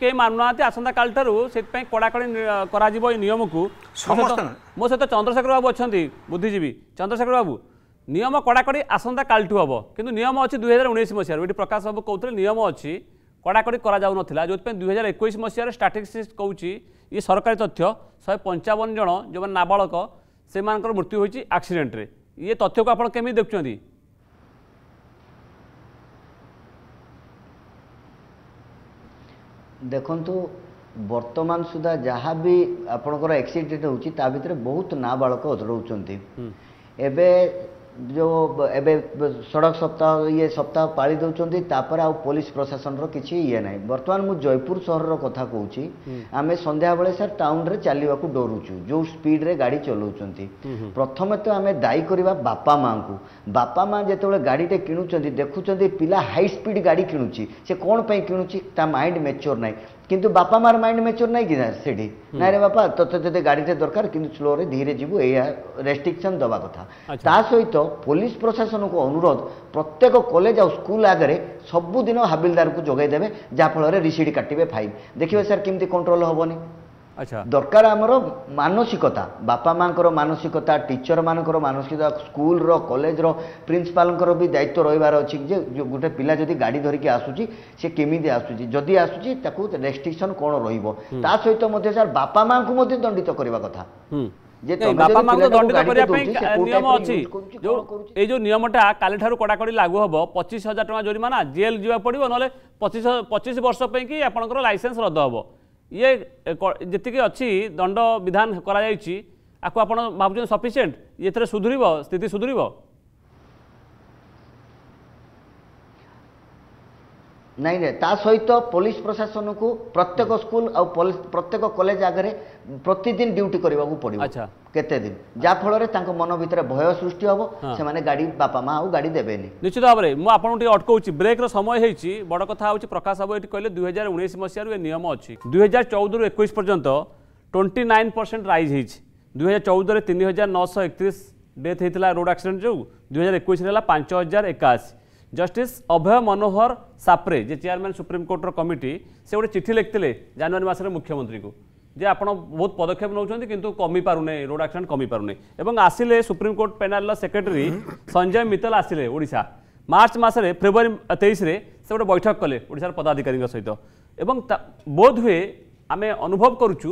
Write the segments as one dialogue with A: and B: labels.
A: କେହି ମାନୁନାହାନ୍ତି ଆସନ୍ତାକାଲିଠାରୁ ସେଥିପାଇଁ କଡ଼ାକଡ଼ି କରାଯିବ ଏଇ ନିୟମକୁ ମୋ ସହିତ ଚନ୍ଦ୍ରଶେଖର ବାବୁ ଅଛନ୍ତି ବୁଦ୍ଧିଜୀବୀ ଚନ୍ଦ୍ରଶେଖର ବାବୁ ନିୟମ କଡ଼ାକଡ଼ି ଆସନ୍ତାକାଲିଠୁ ହେବ କିନ୍ତୁ ନିୟମ ଅଛି ଦୁଇ ହଜାର ଉଣେଇଶ ମସିହାରୁ ଏଠି ପ୍ରକାଶ ବାବୁ କହୁଥିଲେ ନିୟମ ଅଛି କଡ଼ାକଡ଼ି କରାଯାଉନଥିଲା ଯେଉଁଥିପାଇଁ ଦୁଇ ହଜାର ଏକୋଇଶ ମସିହାରେ ଷ୍ଟାଟିଷ୍ଟିକ୍ସ କହୁଛି ଇଏ ସରକାରୀ ତଥ୍ୟ ଶହେ ପଞ୍ଚାବନ ଜଣ ଯେଉଁମାନେ ନାବାଳକ ସେମାନଙ୍କର ମୃତ୍ୟୁ ହୋଇଛି ଆକ୍ସିଡେଣ୍ଟରେ ଇଏ ତଥ୍ୟକୁ ଆପଣ କେମିତି ଦେଖୁଛନ୍ତି
B: ଦେଖନ୍ତୁ ବର୍ତ୍ତମାନ ସୁଦ୍ଧା ଯାହା ବି ଆପଣଙ୍କର ଆକ୍ସିଡେଣ୍ଟ ହେଉଛି ତା ଭିତରେ ବହୁତ ନାବାଳକ ରହୁଛନ୍ତି ଏବେ ଯେଉଁ ଏବେ ସଡ଼କ ସପ୍ତାହ ଇଏ ସପ୍ତାହ ପାଳି ଦେଉଛନ୍ତି ତାପରେ ଆଉ ପୋଲିସ ପ୍ରଶାସନର କିଛି ଇଏ ନାହିଁ ବର୍ତ୍ତମାନ ମୁଁ ଜୟପୁର ସହରର କଥା କହୁଛି ଆମେ ସନ୍ଧ୍ୟାବେଳେ ସାର୍ ଟାଉନରେ ଚାଲିବାକୁ ଡରୁଛୁ ଯେଉଁ ସ୍ପିଡ଼ରେ ଗାଡ଼ି ଚଲାଉଛନ୍ତି ପ୍ରଥମେ ତ ଆମେ ଦାୟୀ କରିବା ବାପା ମାଆଙ୍କୁ ବାପା ମାଆ ଯେତେବେଳେ ଗାଡ଼ିଟେ କିଣୁଛନ୍ତି ଦେଖୁଛନ୍ତି ପିଲା ହାଇ ସ୍ପିଡ଼ ଗାଡ଼ି କିଣୁଛି ସେ କ'ଣ ପାଇଁ କିଣୁଛି ତା ମାଇଣ୍ଡ ମେଚୋର ନାହିଁ কিন্তু ବାପା ମାର ମାଇଣ୍ଡ ମେଚୁର ନାହିଁ କି ସେଠି ନାଇଁ ରେ ବାପା ତୋତେ ଯଦି ଗାଡ଼ିଟେ ଦରକାର କିନ୍ତୁ ସ୍ଲୋରେ ଧୀରେ ଯିବୁ ଏଇଆ ରେଷ୍ଟ୍ରିକ୍ସନ୍ ଦେବା କଥା ତା ସହିତ ପୋଲିସ ପ୍ରଶାସନକୁ ଅନୁରୋଧ ପ୍ରତ୍ୟେକ କଲେଜ ଆଉ ସ୍କୁଲ ଆଗରେ ସବୁଦିନ ହାବିଲଦାରକୁ ଯୋଗାଇ ଦେବେ ଯାହାଫଳରେ ରିସିଟ୍ କାଟିବେ ଫାଇନ୍ ଦେଖିବେ ସାର୍ କେମିତି କଣ୍ଟ୍ରୋଲ ହେବନି আচ্ছা। দরকার আমার মানসিকতা বাপা মাঙ্কর মানসিকতা টিচর মানকর মানসিকতা স্কুলর কলেজর প্রিন্সিপালঙ্কর বি দায়িত্ব রহবার অছি যে গোটে পিলা যদি গাড়ি ধরিকি আসুচি সে কেমিতি আসুচি যদি আসুচি তাকে রেস্ট্রিকশন কোণ রহব তা সহিত মধ্যে স্যার বাপা মাঙ্কু মধ্যে দণ্ডিত করিবা কথা যে বাপা মাঙ্কু দণ্ডিত করিবা পাই নিয়ম অছি
A: যে এই যে নিয়মটা কালি ঠারু কড়াকড়ি লাগু হব 25000 টাকা জরিমানা জেল জিবা পড়িব নহলে 25 25 বর্ষ পাই কি আপনকৰ লাইসেন্স রদ হব ଇଏ ଯେତିକି ଅଛି ଦଣ୍ଡ ବିଧାନ କରାଯାଇଛି ଆକୁ ଆପଣ ଭାବୁଛନ୍ତି ସଫିସିଏଣ୍ଟ ଏଥିରେ ସୁଧୁରିବ ସ୍ଥିତି ସୁଧୁରିବ
B: ନାଇଁ ନାଇଁ ତା ସହିତ ପୋଲିସ ପ୍ରଶାସନକୁ ପ୍ରତ୍ୟେକ ସ୍କୁଲ ଆଉ ପ୍ରତ୍ୟେକ କଲେଜ ଆଗରେ ପ୍ରତିଦିନ ଡ୍ୟୁଟି କରିବାକୁ ପଡ଼ିବ କେତେ ଦିନ ଯାହାଫଳରେ ତାଙ୍କ ମନ ଭିତରେ ଭୟ ସୃଷ୍ଟି ହେବ ସେମାନେ ଗାଡ଼ି ବାପା ମା ଆଉ ଗାଡ଼ି ଦେବେନି
A: ନିଶ୍ଚିତ ଭାବରେ ମୁଁ ଆପଣଙ୍କୁ ଟିକେ ଅଟକଉଛି ବ୍ରେକର ସମୟ ହେଇଛି ବଡ଼ କଥା ହେଉଛି ପ୍ରକାଶ ବାବୁ ଏଠି କହିଲେ ଦୁଇ ହଜାର ଉଣେଇଶ ମସିହାରୁ ଏ ନିୟମ ଅଛି ଦୁଇ ହଜାର ଚଉଦରୁ ଏକୋଇଶ ପର୍ଯ୍ୟନ୍ତ ଟ୍ୱେଣ୍ଟି ନାଇନ୍ ପରସେଣ୍ଟ ରାଇଜ୍ ହେଇଛି ଦୁଇ ହଜାର ଚଉଦରେ ତିନି ହଜାର ନଅଶହ ଏକତିରିଶ ଡେଥ୍ ହେଇଥିଲା ରୋଡ଼୍ ଆକ୍ସିଡେଣ୍ଟ ଯୋଗୁଁ ଦୁଇ ହଜାର ଏକୋଇଶରେ ହେଲା ପାଞ୍ଚ ହଜାର ଏକାଅଶୀ জস্টিস অভয় মনোহর সাপরে যে চেয়ারম্যান সুপ্রিমকোর্টর কমিটি সে গোটে চিঠি লিখিলে জানুয়ারি মাসে মুখ্যমন্ত্রীকে যে আপনার বহু পদক্ষেপ নেওয়া কিন্তু কমি পুনে রোড আক্সিডেন্ট কমি পুনে এবং আসলে সুপ্রিমকোর্ট প্যানেলর সেক্রেটারি সঞ্জয় মিতল আসলে ওড়শা মার্চ মাসে ফেব্রুয়ারি তেইশে সে গোটে বৈঠক কলে ওড়শার পদাধিকারী সহ এবং বোধ হুয়ে আমি অনুভব করুছু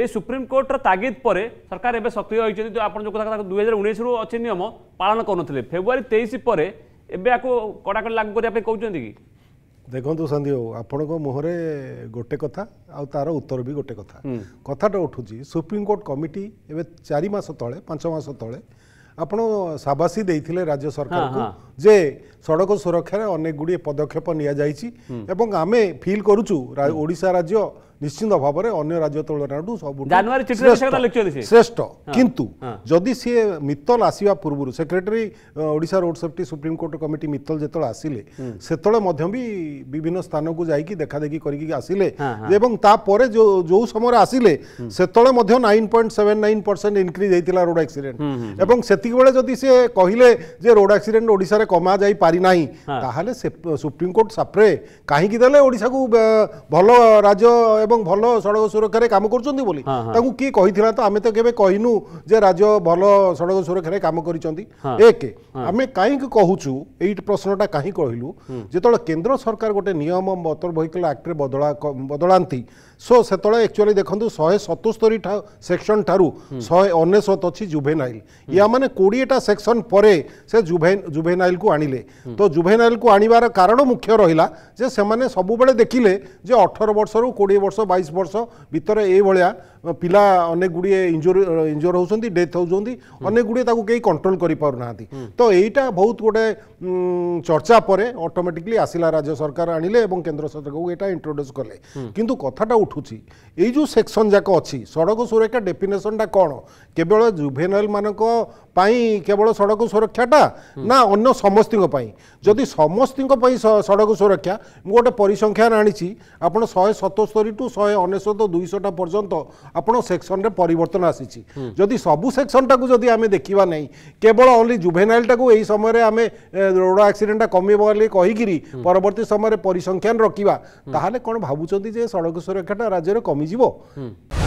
A: এ সুপ্রিমকোর্টর তাগিদ পরে সরকার এবে সক্রিয় হয়েছেন আপনার যে কথা দুই হাজার উনিশরু অনেক নিয়ম পাাল করুলে ফেব্রুয়ারি তেইশ পরে ଏବେ ଆକୁ କଡ଼ାକଡ଼ି ଲାଗୁ କରିବା ପାଇଁ କହୁଛନ୍ତି କି
C: ଦେଖନ୍ତୁ ସନ୍ଧି ବାବୁ ଆପଣଙ୍କ ମୁହଁରେ ଗୋଟେ କଥା ଆଉ ତା'ର ଉତ୍ତର ବି ଗୋଟେ କଥା କଥାଟା ଉଠୁଛି ସୁପ୍ରିମକୋର୍ଟ କମିଟି ଏବେ ଚାରି ମାସ ତଳେ ପାଞ୍ଚ ମାସ ତଳେ ଆପଣ ସାବାସୀ ଦେଇଥିଲେ ରାଜ୍ୟ ସରକାରଙ୍କୁ ଯେ ସଡ଼କ ସୁରକ୍ଷାରେ ଅନେକ ଗୁଡ଼ିଏ ପଦକ୍ଷେପ ନିଆଯାଇଛି ଏବଂ ଆମେ ଫିଲ୍ କରୁଛୁ ଓଡ଼ିଶା ରାଜ୍ୟ ନିଶ୍ଚିନ୍ତ ଭାବରେ ଅନ୍ୟ ରାଜ୍ୟ ତୁଳନାଠୁ ସବୁ ଶ୍ରେଷ୍ଠ କିନ୍ତୁ ଯଦି ସିଏ ମିତ୍ତଲ ଆସିବା ପୂର୍ବରୁ secretary Odisha road safety supreme court committee Mittal ଯେତେବେଳେ ଆସିଲେ ସେତେବେଳେ ମଧ୍ୟ ବି ବିଭିନ୍ନ ସ୍ଥାନକୁ ଯାଇକି ଦେଖାଦେଖି କରିକି ଆସିଲେ ଏବଂ ତାପରେ ଯେଉଁ ସମୟରେ ଆସିଲେ ସେତେବେଳେ ମଧ୍ୟ nine point seven nine percent increase ହେଇଥିଲା ରୋଡ଼ ଆକ୍ସିଡେଣ୍ଟ ଏବଂ ସେତିକିବେଳେ ଯଦି ସିଏ କହିଲେ ଯେ ରୋଡ଼ ଆକ୍ସିଡେଣ୍ଟ ଓଡ଼ିଶାରେ କମାଯାଇ ପାରିନାହିଁ ତାହେଲେ ସୁପ୍ରିମକୋର୍ଟ ସାପ୍ରେ କାହିଁକି ଦେଲେ ଓଡ଼ିଶାକୁ ଭଲ ରାଜ୍ୟ ଏବଂ এবং ভাল সড়ক সুরক্ষার কাম করছেন বলে তাকে কি কে আমি তো কেবে কহিনু যে রাজ্য ভাল সড়ক সুরক্ষার কাম করছেন এক আমি কাইকি কহুছু এই প্রশ্নটা কাহি কহিলু যেত কেন্দ্র সরকার গোটে নিয়ম মটর ভেহিকল আক্টরে বদলা বদলাতে সো সেতবে একচুয়ালি দেখুন শহে সতুস্তরি সেকশন ঠারু শহে অনেশত অছি জুভেনাইল ইয়া মানে কোড়িয়েটা সেকশন পরে সে জুভেনাইল কু আনিলে তো জুভেনাইল কু আনিবার কারণ মুখ্য রহিলা যে সেমানে সবুবেলে দেখিলে যে অঠর বর্ষরু কোড়িয়ে বর্ষ ବର୍ଷ ବାଇଶ ବର୍ଷ ଭିତରେ ଏଇଭଳିଆ পিলা अनेगुडी इंजरि इंजर होसंदी ডেথ হোজंदी अनेगुडी তাকু কেই কন্ট্রোল করি পার নাতি তো এইটা বহুত গডে চর্চা পরে অটোমেটিকালি আসিলা রাজ্য সরকার আনিলে এবন কেন্দ্র সরকার এটা ইন্ট্রোডিউস করলে কিন্তু কথাটা উঠুছি এই যে সেকশন যাক আছে সড়ক সুরক্ষা ডেফিনিশনটা কোন কেবল জুভেনাইল মানক পাই কেবল সড়ক সুরক্ষাটা না অন্য সমষ্টিক পাই যদি সমষ্টিক পাই সড়ক সুরক্ষা গটা পরিসংখ্যার আনিছি आपण 177 টু 190 টু 200 টা পর্যন্ত আপনার সেকশনরে পরিবর্তন আসিছি যদি সবু সেকশনটা যদি আমি দেখা নাই কেবল অনলি জুভেনাইলটা এই সময় আমি রোড আক্সিডেন্টটা কমিব বলে কহিকি পরবর্তী সময় পরিসংখ্যান রকিবা তাহলে কোণ ভাবুচ্ছেন যে সড়ক সুরক্ষাটা রাজ্যের কমিযোগ